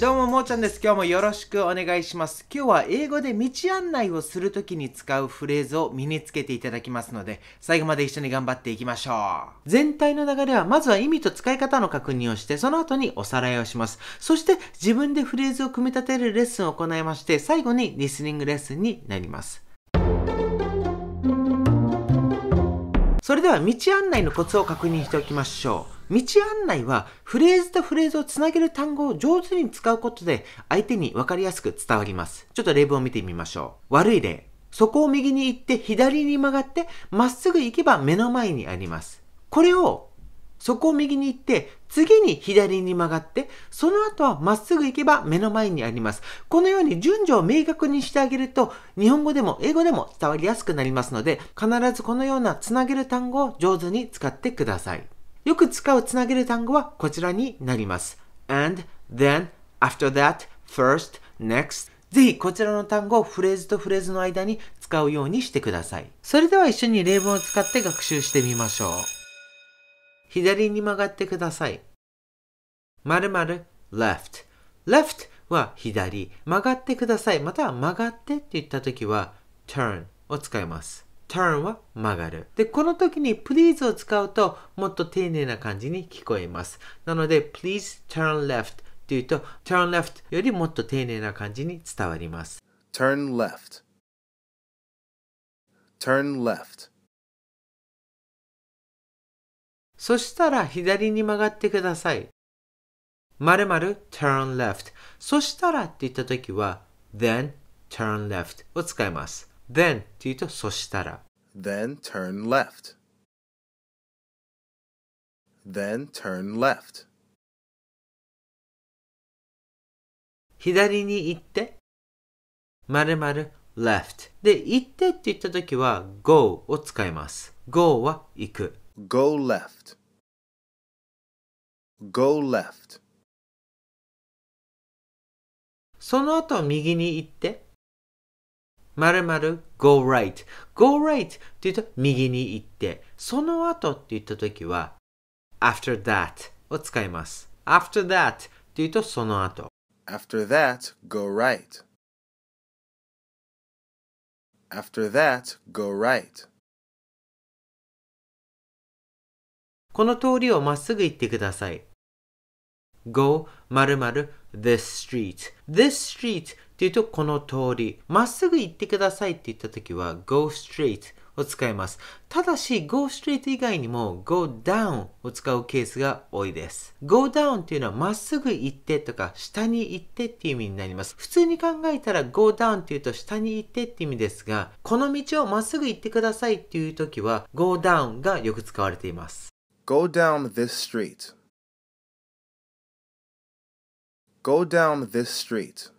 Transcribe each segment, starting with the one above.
どうも、もーちゃんです。今日もよろしくお願いします。今日は英語で道案内をするときに使うフレーズを身につけていただきますので、最後まで一緒に頑張っていきましょう。全体の流れは、まずは意味と使い方の確認をして、その後におさらいをします。そして、自分でフレーズを組み立てるレッスンを行いまして、最後にリスニングレッスンになります。それでは、道案内のコツを確認しておきましょう。道案内はフレーズとフレーズをつなげる単語を上手に使うことで相手に分かりやすく伝わります。ちょっと例文を見てみましょう。悪い例。そこを右に行って左に曲がってまっすぐ行けば目の前にあります。これをそこを右に行って、次に左に曲がって、その後はまっすぐ行けば目の前にあります。このように順序を明確にしてあげると、日本語でも英語でも伝わりやすくなりますので、必ずこのようなつなげる単語を上手に使ってください。よく使うつなげる単語はこちらになります。and, then, after that, first, next ぜひこちらの単語をフレーズとフレーズの間に使うようにしてください。それでは一緒に例文を使って学習してみましょう。左に曲がってください。〇〇 left left は左曲がってくださいまたは曲がってって言った時は turn を使います turn は曲がる。で、この時に please を使うともっと丁寧な感じに聞こえます。なので、please turn left っていうと turn left よりもっと丁寧な感じに伝わります。turn left turn left そしたら左に曲がってください。まるまる turn left そしたらって言った時は then turn left を使います。then っていうと、そしたら。then turn left then turn left 左に行ってまるまる left で行ってって言った時は go を使います go は行く go left go left その後右に行って〇〇 go right go right って言うと右に行ってその後って言った時は after that を使います after that って言うとその後 after that go right after that go right この通りをまっすぐ行ってください go 〇〇 this street. This street っていうとこの通り。まっすぐ行ってくださいって言った時は go straight を使います。ただし go straight 以外にも go down を使うケースが多いです。go down っていうのはまっすぐ行ってとか下に行ってっていう意味になります。普通に考えたら go down っていうと下に行ってって意味ですが、この道をまっすぐ行ってくださいっていう時は go down がよく使われています。go down this street Go down this street.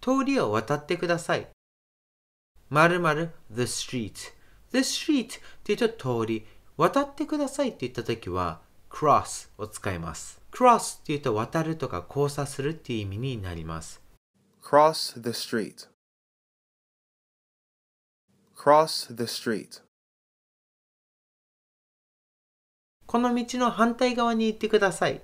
通りを渡ってください。まるまる the street。the street って言うと通り、渡ってくださいって言った時は cross を使います。cross って言うと渡るとか交差するっていう意味になります。cross the street cross the street この道の反対側に行ってください。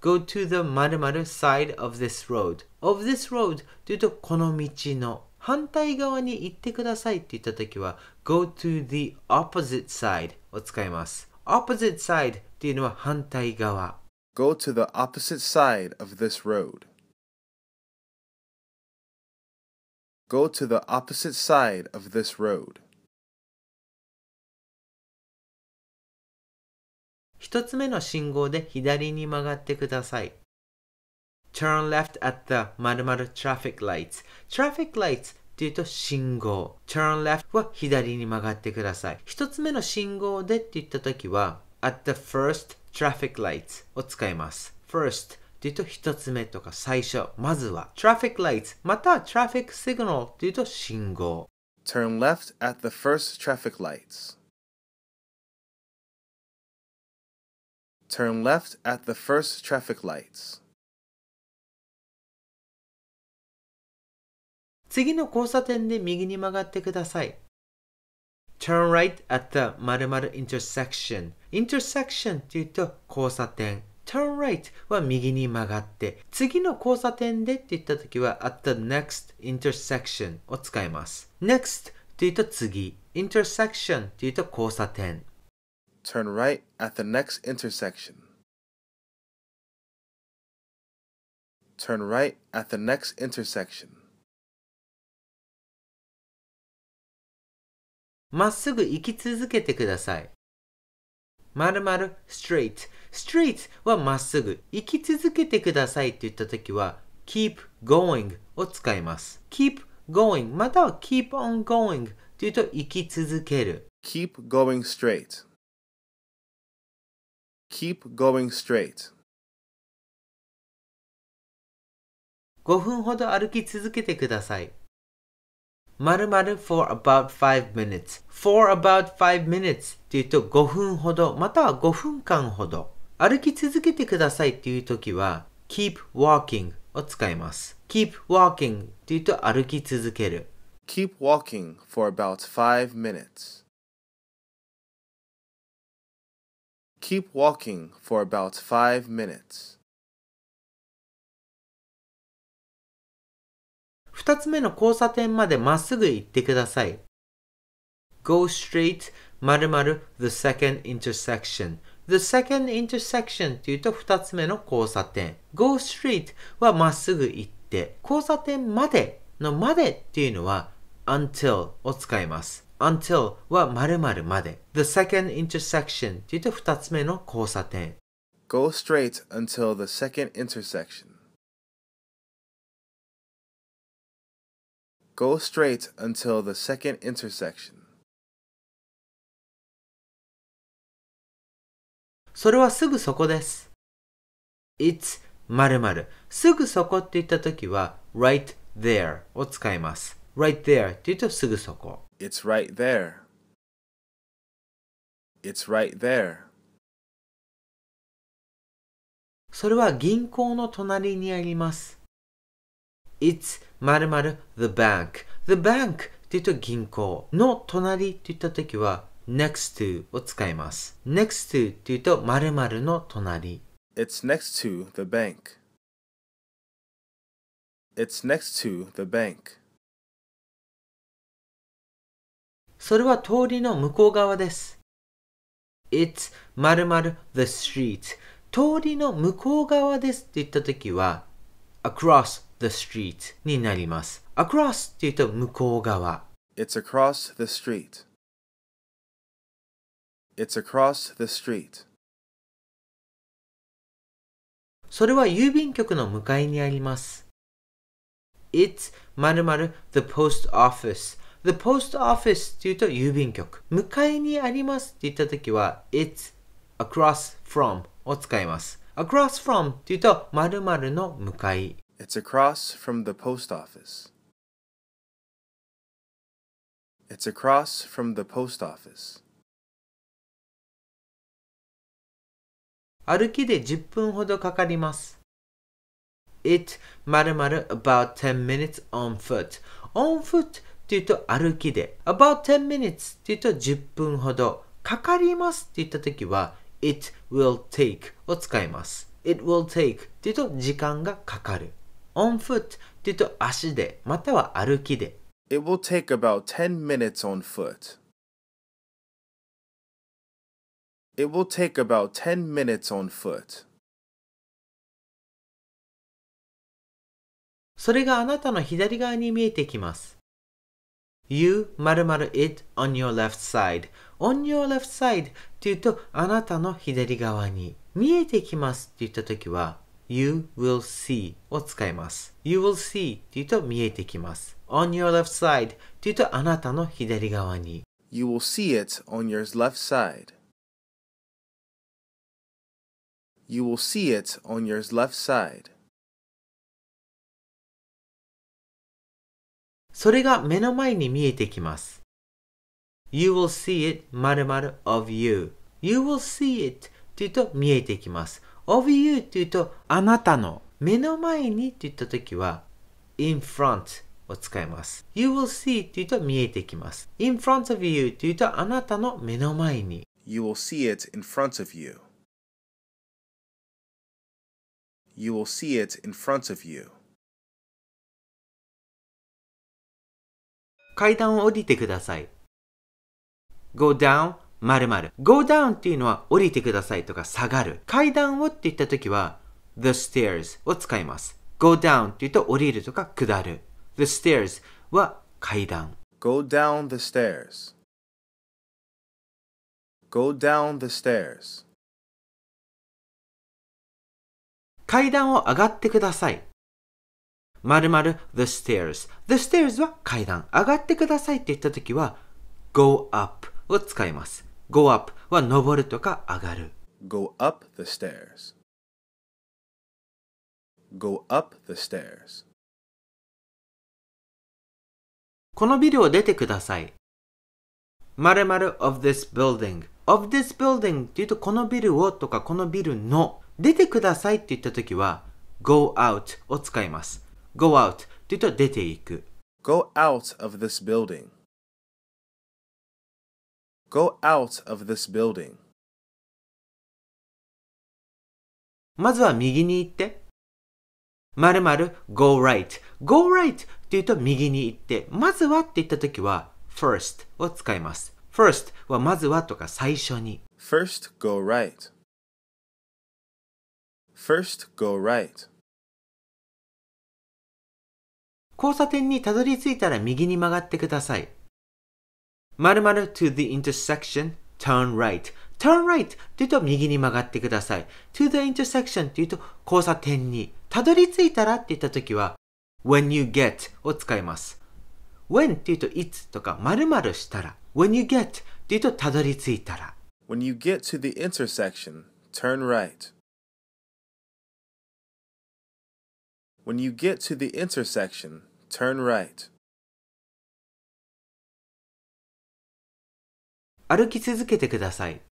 Go to the 〇〇 side of this road. Of this road というと、この道の反対側に行ってくださいって言ったときは、go to the opposite side を使います。opposite side っていうのは反対側。go to the opposite side of this road. Go to the opposite side of this road. 1つ目の信号で左に曲がってください。turn left at the 〇〇 traffic lights traffic lights っていうと信号 turn left は左に曲がってください一つ目の信号でって言った時は at the first traffic lights を使います first っていうと一つ目とか最初まずは traffic lights または traffic signal っていうと信号 turn left at the first traffic lights Turn left at the first traffic lights. 次の交差点で右に曲がってください。Turn right at the 〇〇 intersection. intersection というと交差点。turn right は右に曲がって、次の交差点でって言った時は at the next intersection を使います。next というと次。intersection というと交差点。Turn right at the next intersection. Turn right at the next intersection. まっすぐ行き続けてください。まるまる straight。straight はまっすぐ。行き続けてくださいって言ったときは keep going を使います。keep going または keep on going というと行き続ける。keep going straight Keep going straight. 5分ほど歩き続けてください。まるまる for about 5 minutes。for about 5 minutes っていうと5分ほど、または5分間ほど。歩き続けてくださいっていう時は keep walking を使います。keep walking っていうと歩き続ける。keep walking for about 5 minutes. Keep walking for about five minutes. 二つ目の交差点までまっすぐ行ってください。Go straight 〇〇 the second intersection The second intersection っていうと二つ目の交差点。Go straight はまっすぐ行って。交差点までのまでっていうのは until を使います。until は〇〇まで。The second intersection というと2つ目の交差点。Go straight until the second intersection. Go straight until the second intersection. それはすぐそこです。It's 〇〇すぐそこって言ったときは right there を使います。right there って言うとすぐそこ。It's right there. It's right there. それは銀行の隣にあります。It's まるまる the bank. The bank って言うと銀行の隣って言った時は next to を使います。next to って言うとまるまるの隣。It's next to the bank. It's next to the bank. それは通りの向こう側です。It's 〇〇 the street 通りの向こう側ですって言った時は across the street になります。across って言うと向こう側。It's across the street. It's across the street. それは郵便局の向かいにあります。It's 〇〇 the post office The post office it's across from を使います。across from っていうと、〇〇の向かい。It's across from the post office. It's across from the post office. 歩きで10分ほどかかります。It 〇〇 about 10 minutes on foot. on foot っていうと歩きで about 10 minutes って言うと10分ほどかかりますって言った時は it will take を使います it will take って言うと時間がかかる on foot って言うと足でまたは歩きで It will take about 10 minutes on foot. It will take about 10 minutes on foot. それがあなたの左側に見えてきます。You it on your left side. on your left side っていうと、あなたの左側に見えてきますって言ったときは、you will see を使います。you will see っていうと見えてきます。on your left side っていうとあなたの左側に。You will see it on your left side. You will see it on your left side. それが目の前に見えてきます。You will see it 〇〇 of you. You will see it というと見えてきます。of you というとあなたの目の前にといった時は in front を使います。You will see というと見えてきます。in front of you というとあなたの目の前に。You will see it in front of you. You will see it in front of you. 階段を降りてください。go down 〇〇 go down っていうのは降りてくださいとか下がる。階段をって言った時は the stairs を使います。go down って言うと降りるとか下る。the stairs は階段。go down the stairs go down the stairs 階段を上がってください。まる the stairs the stairs は階段上がってくださいって言った時は go up を使います go up は登るとか上がる go up the stairs go up the stairs このビルを出てくださいまる of this building of this building って言うとこのビルをとかこのビルの出てくださいって言った時は go out を使います go out というと出ていく。go out of this building go out of this building まずは右に行って。まるまる go right go right というと右に行って。まずはって言った時は first を使います。first はまずはとか最初に。first go right first go right 交差点にたどり着いたら右に曲がってください。〇〇 to the intersection, turn right. turn right って言うと右に曲がってください。to the intersection って言うと交差点に。たどり着いたらって言った時は when you get を使います。when って言うといつとか〇〇したら。when you get って言うとたどり着いたら。when you get to the intersection, turn right. When you get to the intersection, turn right. 歩き続けてください。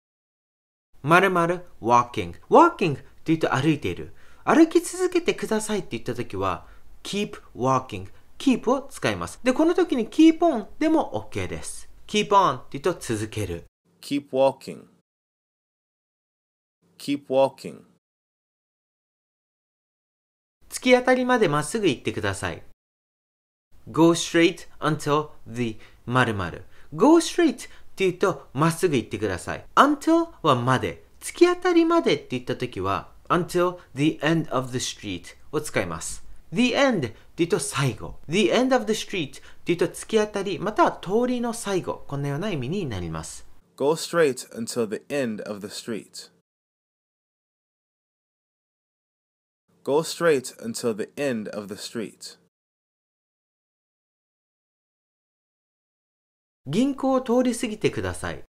まるまる walking。walking って言うと歩いている。歩き続けてくださいって言った時は keep walking。keep を使います。で、この時に keep on でも OK です。keep on って言うと続ける。keep walking。keep walking。突き当たりまでまっすぐ行ってください。go straight until the 〇〇 go straight って言うとまっすぐ行ってください。until はまで。突き当たりまでって言った時は until the end of the street を使います。the end って言うと最後。the end of the street って言うと突き当たりまたは通りの最後。こんなような意味になります。go straight until the end of the street Go straight until the end of the street. 銀行を通り過ぎてください。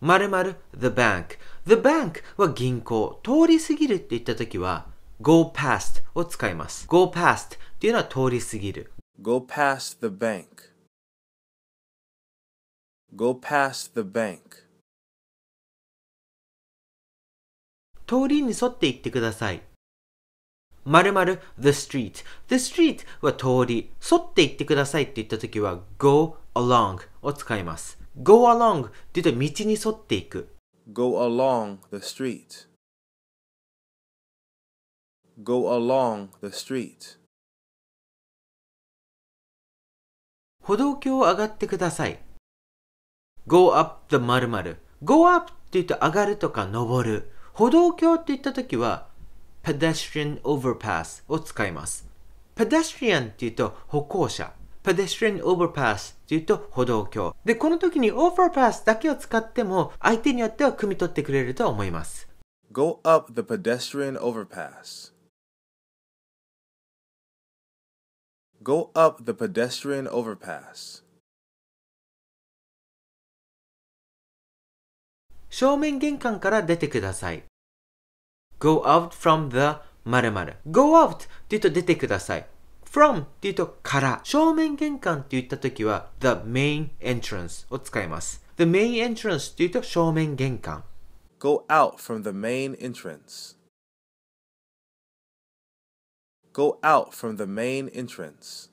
まるまる the bank。the bank は銀行。通り過ぎるって言ったときは go past を使います。go past っていうのは通り過ぎる。go past the bank。go past the bank。通りに沿って行ってください。〇〇 the street the street は通り沿って行ってくださいって言った時は go along を使います go along って言うと道に沿っていく go along the street go along the street 歩道橋を上がってください go up the 〇〇 go up って言うと上がるとか登る歩道橋って言った時は pedestrian overpass を使います。pedestrian っていうと歩行者。pedestrian overpass っていうと歩道橋。で、この時に overpass だけを使っても相手によっては汲み取ってくれると思います。Go up the pedestrian overpass. Go up the pedestrian overpass. 正面玄関から出てください。go out from the 〇〇 go out って言うと出てください from って言うとから正面玄関って言った時は the main entrance を使います the main entrance って言うと正面玄関 go out from the main entrance go out from the main entrance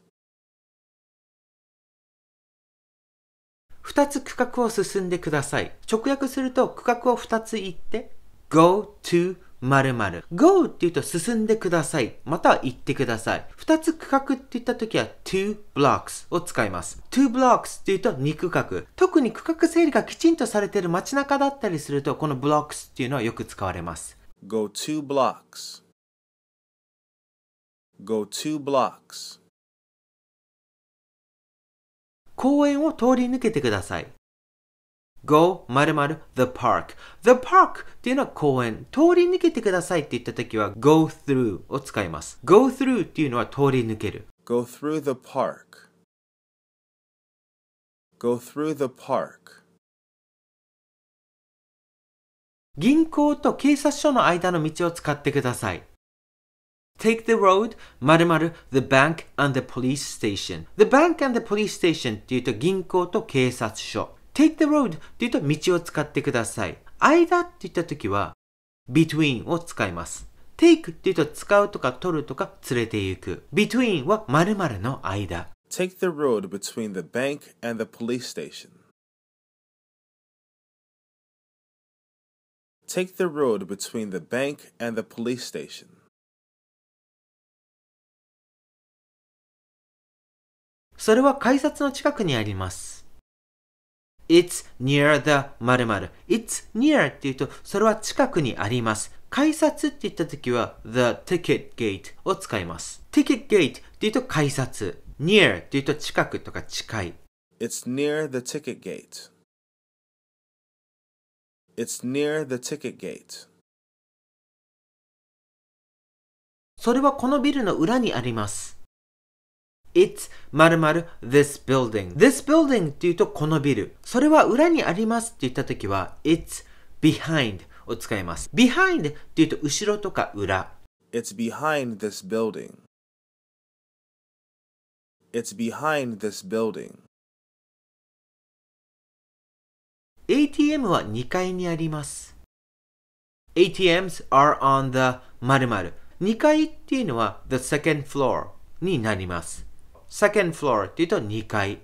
二つ区画を進んでください直訳すると区画を二つ行って go to まる。go っていうと進んでください。または行ってください。二つ区画って言った時は two blocks を使います。two blocks っていうと2区画。特に区画整理がきちんとされている街中だったりすると、この blocks っていうのはよく使われます。go two blocks go two blocks 公園を通り抜けてください。go 〇〇 the park the park っていうのは公園通り抜けてくださいって言った時は go through を使います go through っていうのは通り抜ける go through the park go through the park 銀行と警察署の間の道を使ってください Take the road, 〇〇 the bank and the police station. The bank and the police station っていうと銀行と警察署。take the road っていうと道を使ってください。間って言った時は between を使います。take っていうと使うとか取るとか連れて行く。between は〇〇の間。Take the road between the bank and the police station. Take the road between the bank and the police station. それは改札の近くにあります。It's near the 〇〇 It's near っていうと、それは近くにあります。改札って言った時は the ticket gate を使います。ticket gate っていうと改札。near っていうと近くとか近い。It's near the ticket gate. It's near the ticket gate. それはこのビルの裏にあります。It's 〇 this building. This building っていうとこのビル。それは裏にありますって言った時は It's behind を使います。behind っていうと後ろとか裏。It's behind this building. It's behind this building. ATM は2階にあります。ATMs are on the 〇〇。2階っていうのは the second floor になります。second floor っていうと2階。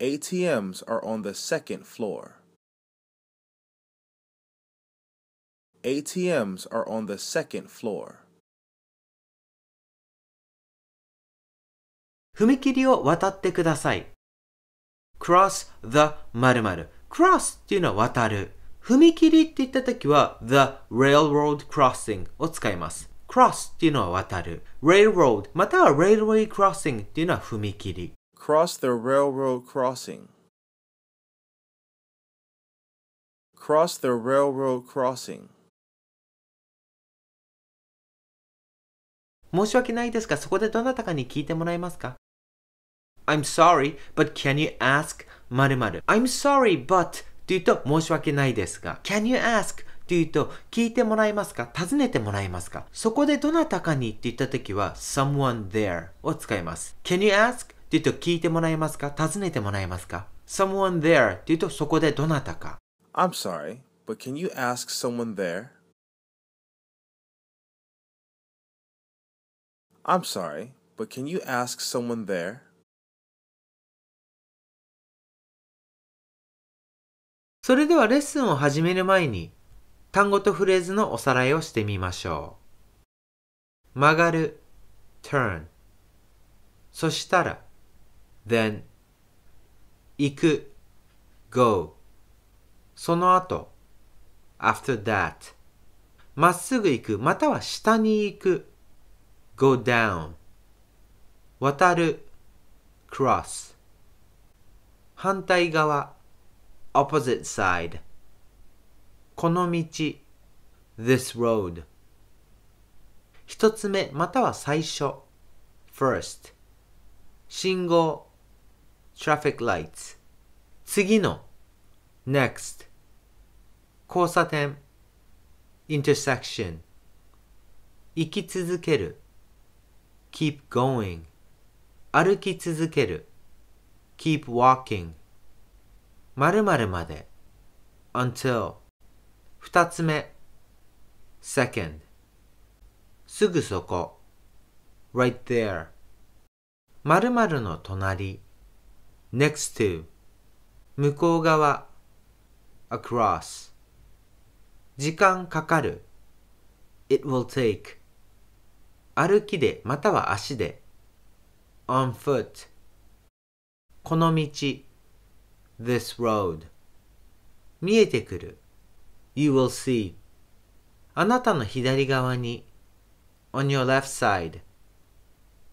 ATMs are on the second floor. ATMs are on the second floor. 踏切を渡ってください。cross the 〇〇 cross っていうのは渡る。踏切って言った時は the railroad crossing を使います。cross っていうのは渡る。railroad または railway crossing っていうのは踏切。cross the railroad crossing cross the railroad crossing 申し訳ないですが、そこでどなたかに聞いてもらえますか ?I'm sorry, but can you ask? 〇〇 I'm sorry, but というと申し訳ないですが、can you ask? というと、聞いてもらえますか尋ねてもらえますかそこでどなたかにって言った時は、someone there を使います。Can you ask? というと、聞いてもらえますか尋ねてもらえますか ?someone there というと、そこでどなたか。I'm sorry, but can you ask someone there? I'm sorry, but can you ask someone there? それではレッスンを始める前に単語とフレーズのおさらいをしてみましょう。曲がる turn そしたら then 行く go その後 after that まっすぐ行くまたは下に行く go down 渡る cross 反対側 opposite side この道 this road 一つ目または最初 first 信号 traffic lights 次の next 交差点 intersection 行き続ける keep going 歩き続ける keep walking まるまで until 二つ目 second すぐそこ right there 〇〇の隣 next to 向こう側 across 時間かかる it will take 歩きでまたは足で on foot この道 this road 見えてくる you will see. あなたの左側に on your left side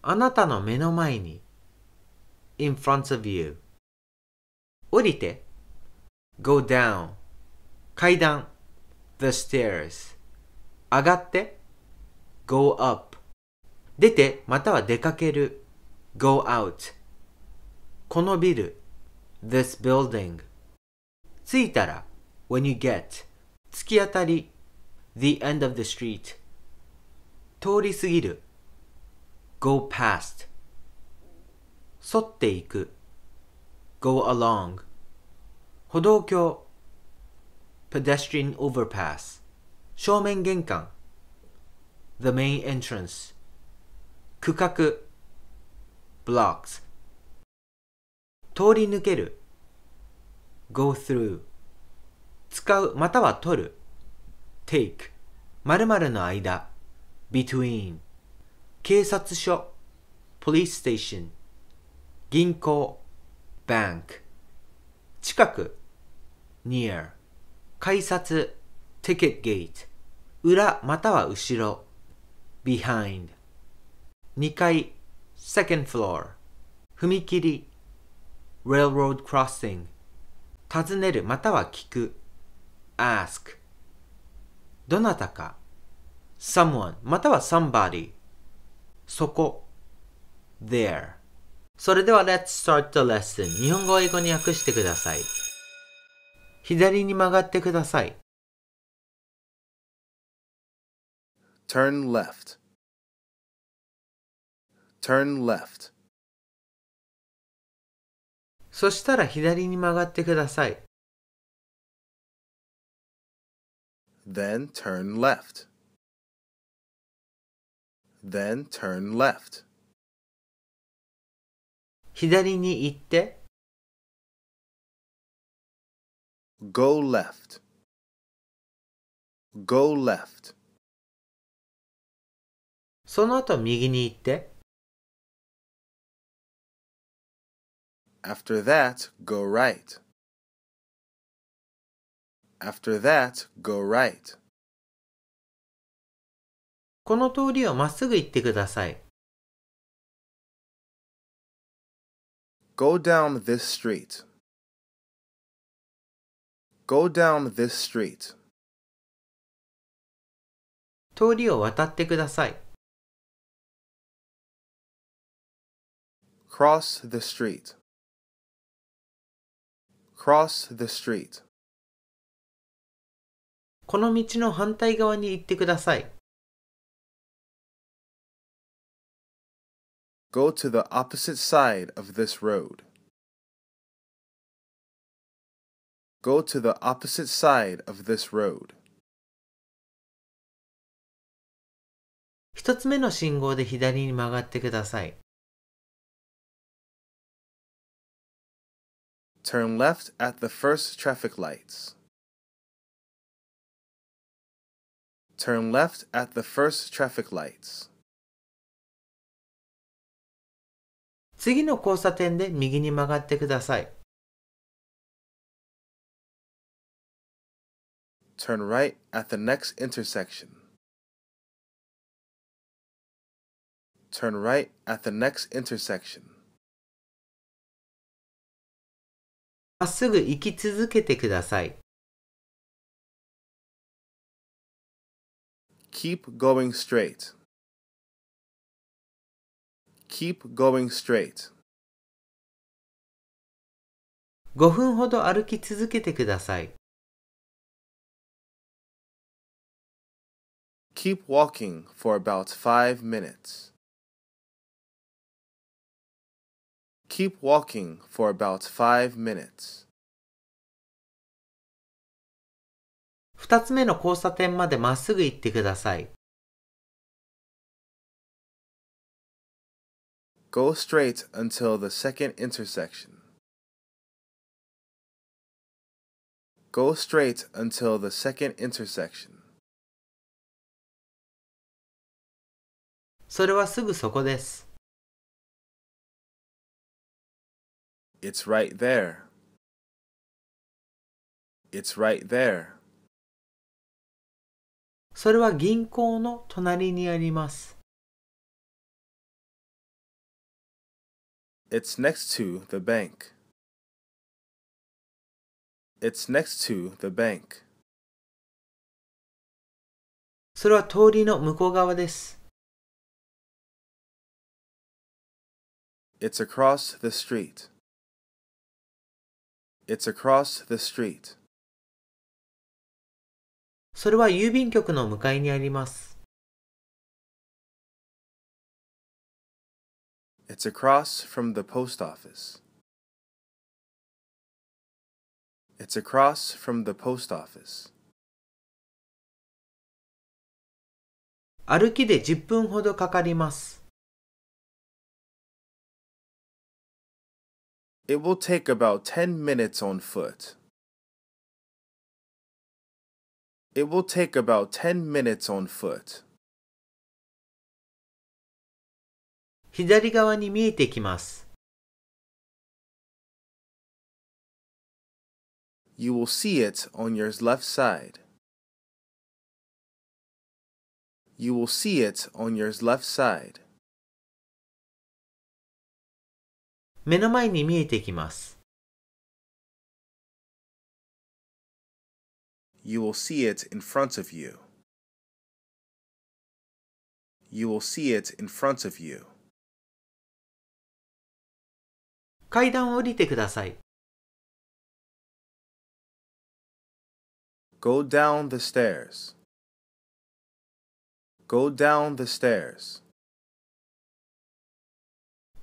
あなたの目の前に in front of you 降りて go down 階段 the stairs 上がって go up 出てまたは出かける go out このビル this building 着いたら when you get 突き当たり the end of the street 通り過ぎる go past 沿っていく go along 歩道橋 pedestrian overpass 正面玄関 the main entrance 区画 blocks 通り抜ける go through 使うまたは取る take 〇〇の間 between 警察署 police station 銀行 bank 近く near 改札 ticket gate 裏または後ろ behind 2階 second floor 踏切 railroad crossing 尋ねるまたは聞く ask どなたか someone または somebody そこ there それでは Let's start the lesson 日本語を英語に訳してください左に曲がってください Turn left Turn left そしたら左に曲がってください then turn left. Then turn left. 左に行って Go left. Go left. その後右に行って After that, go right. After that, go right. この通りをまっすぐ行ってください。Go down this street. Go down this street. 通りを渡ってください。Cross the street. Cross the street. この道の反対側に行ってください。Go to the opposite side of this road. Go to the opposite side of this road. 一つ目の信号で左に曲がってください。Turn left at the first traffic lights. Turn left at the first traffic lights. 次の交差点で右に曲がってください。Turn right at the next intersection. Turn right at the next intersection. まっすぐ行き続けてください。Keep going straight. Keep going straight. 5分ほど歩き続けてください。Keep walking for about five minutes. Keep walking for about five minutes. 2つ目の交差点までまっすぐ行ってください。Go straight until the second intersection. Go straight until the second intersection. それはすぐそこです。It's right there. It's right there. それは銀行の隣にあります。It's next to the bank. It's next to the bank. それは通りの向こう側です。It's across the street. It's across the street. それは郵便局の向かいにあります。It's across from the post office. It's across from the post office. 歩きで10分ほどかかります。It will take about 10 minutes on foot. It will take about 10 minutes on foot. 左側に見えてきます。You will see it on your left side. You will see it on your left side. 目の前に見えてきます。You will see it in front of you. You will see it in front of you. 階段を降りてください。Go down the stairs. Go down the stairs.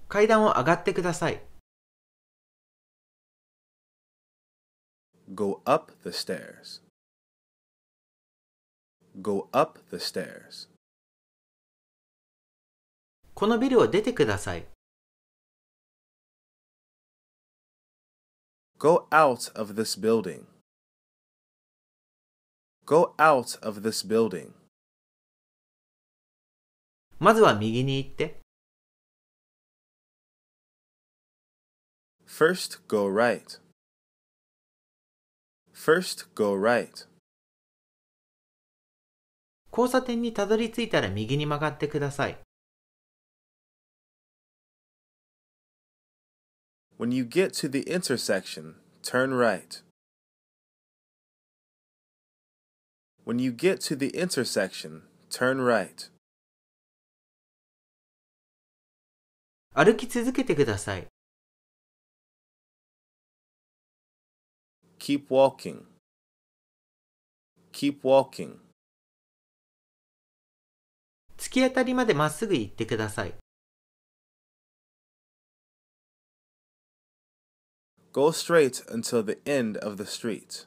階段を上がってください。Go up the stairs. Go up the stairs. このビルを出てください。Go out of this building. Go out of this building. まずは右に行って。First go right. First go right. 交差点にたどり着いたら右に曲がってください。When you get to the intersection, turn right. When you get to the intersection, turn right. 歩き続けてください。Keep walking. Keep walking. き当たりまでまっすぐ行ってください。Go straight until the end of the street.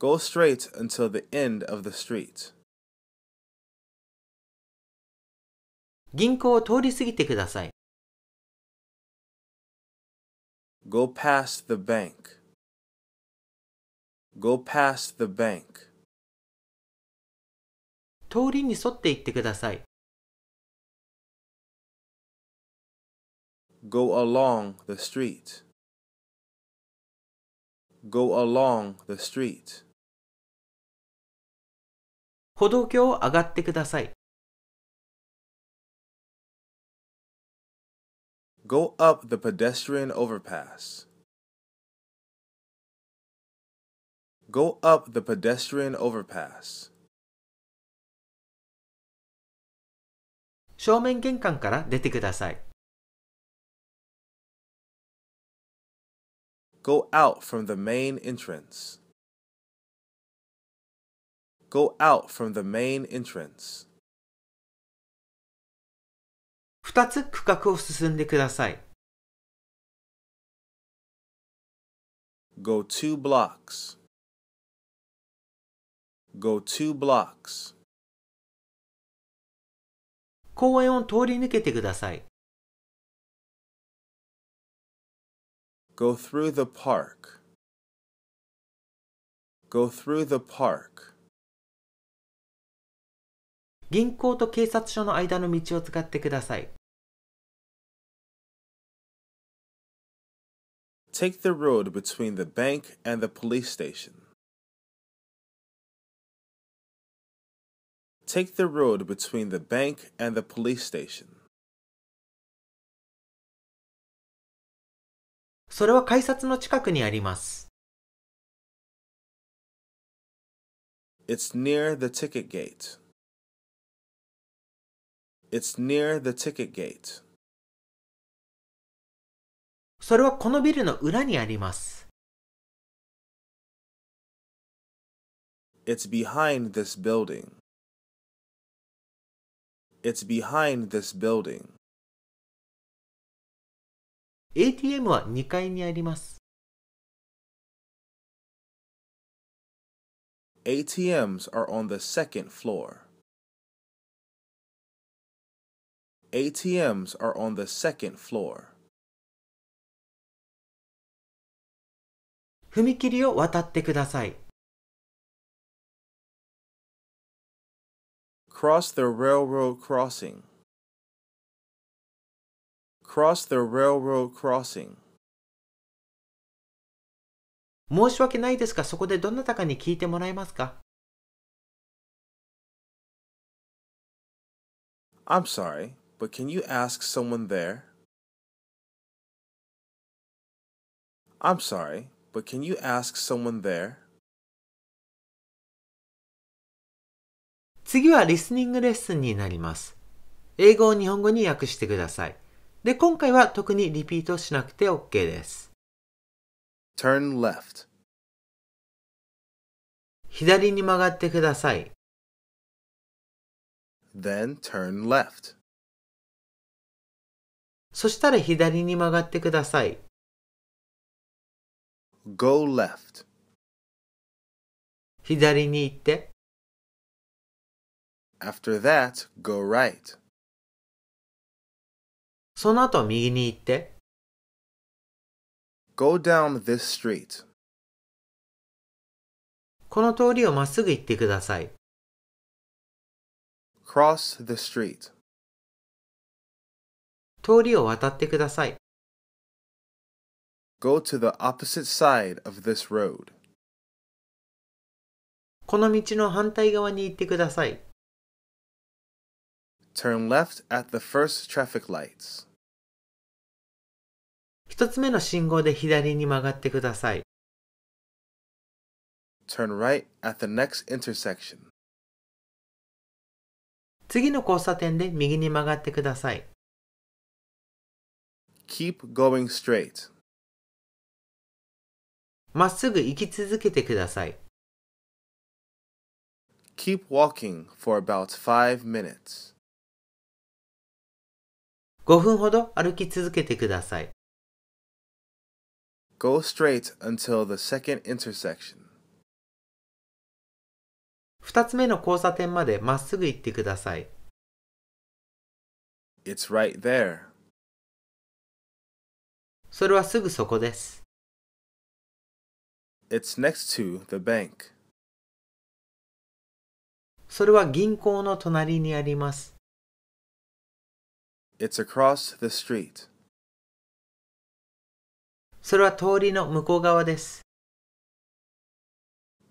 Go straight until the end of the street. 銀行を通り過ぎてください。Go past the bank. Go past the bank. 通りに沿って行ってください。Go along the street. Go along the street. 歩道橋を上がってください。Go up the pedestrian overpass. Go up the pedestrian overpass. 正面玄関から出てください。Go out from the main entrance. Go out from the main entrance. 2つ区画を進んでください。Go two blocks. Go two blocks. 公園を通り抜けてください。Go through the park. Go through the park. 銀行と警察署の間の道を使ってください。Take the road between the bank and the police station. Take the road between the bank and the police station. それは改札の近くにあります。It's near the ticket gate. It's near the ticket gate. それはこのビルの裏にあります。It's behind this building. It's behind this building. ATM は2階にあります。ATMs are on the second floor. ATMs are on the second floor. 踏切を渡ってください。Cross the railroad crossing. Cross the railroad crossing. 申し訳ないですが、そこでどなたかに聞いてもらえますか I'm sorry, but can you ask someone there? I'm sorry, but can you ask someone there? 次はリスニングレッスンになります。英語を日本語に訳してください。で、今回は特にリピートしなくて OK です。Turn left 左に曲がってください。Then turn left そしたら左に曲がってください。Go left 左に行って。After that, go right. その後右に行って。Go down this street. この通りをまっすぐ行ってください。Cross the street. 通りを渡ってください。Go to the opposite side of this road. この道の反対側に行ってください。Turn left at the first traffic lights. 一つ目の信号で左に曲がってください。Turn right at the next intersection. 次の交差点で右に曲がってください。Keep going straight. まっすぐ行き続けてください。Keep walking for about five minutes. 5分ほど歩き続けてください。Go straight until the second intersection. 2つ目の交差点までまっすぐ行ってください。It's right there. それはすぐそこです。It's next to the bank. それは銀行の隣にあります。It's across the street. それは通りの向こう側です。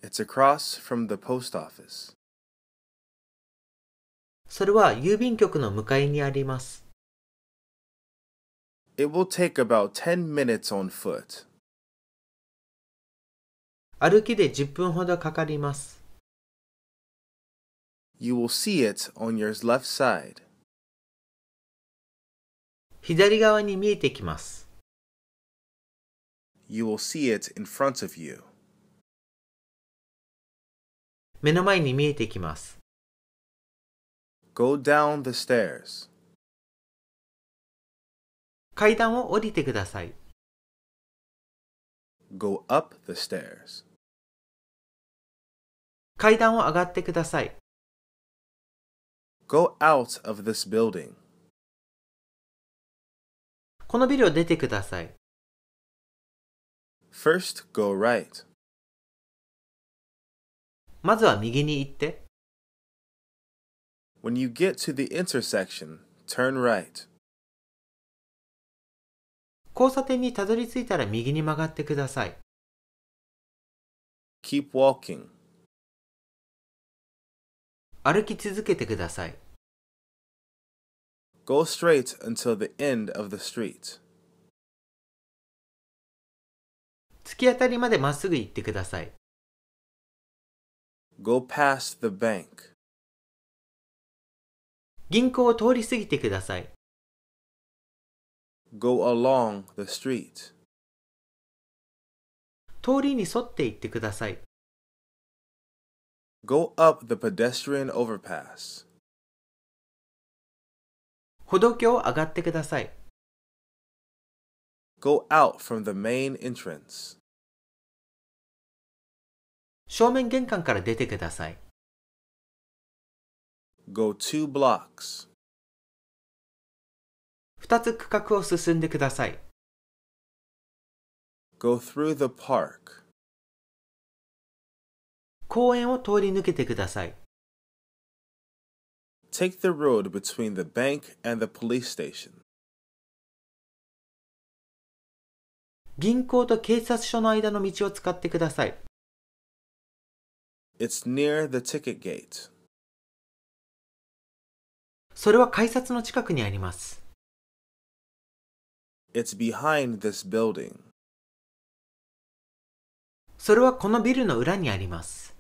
It's across from the post office. それは郵便局の向かいにあります。It will take about 10 minutes on foot. 歩きで10分ほどかかります。You will see it on your left side. 左側に見えてきます。You will see it in front of you. 目の前に見えてきます。Go down the stairs. 階段を降りてください。Go up the stairs. 階段を上がってください。Go out of this building. このビルを出てください。First, go right. まずは右に行って。When you get to the intersection, turn right. 交差点にたどり着いたら右に曲がってください。Keep walking. 歩き続けてください。Go straight until the end of the street. 突き当たりまでまっすぐ行ってください。Go past the bank. 銀行を通り過ぎてください。Go along the street. 通りに沿って行ってください。Go up the pedestrian overpass. 歩道橋を上がってください。Go out from the main entrance. 正面玄関から出てください。Go two blocks. 二つ区画を進んでください。Go through the park. 公園を通り抜けてください。Take the road between the bank and the police station. 銀行と警察署の間の道を使ってください。It's near the ticket gate. それは改札の近くにあります。It's behind this building. それはこのビルの裏にあります。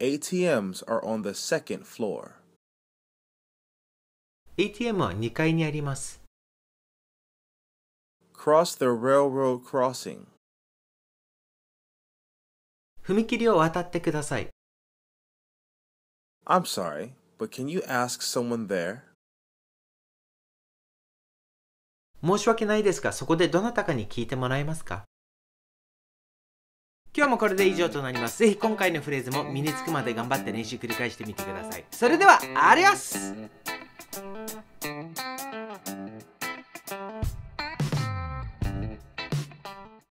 ATMs are on the second floor. ATM は2階にあります。Cross the railroad crossing. 踏切を渡ってください。I'm sorry, but can you ask someone there? 申し訳ないですが、そこでどなたかに聞いてもらえますか今日もこれで以上となります。ぜひ今回のフレーズも身につくまで頑張って練習繰り返してみてください。それでは、アリアス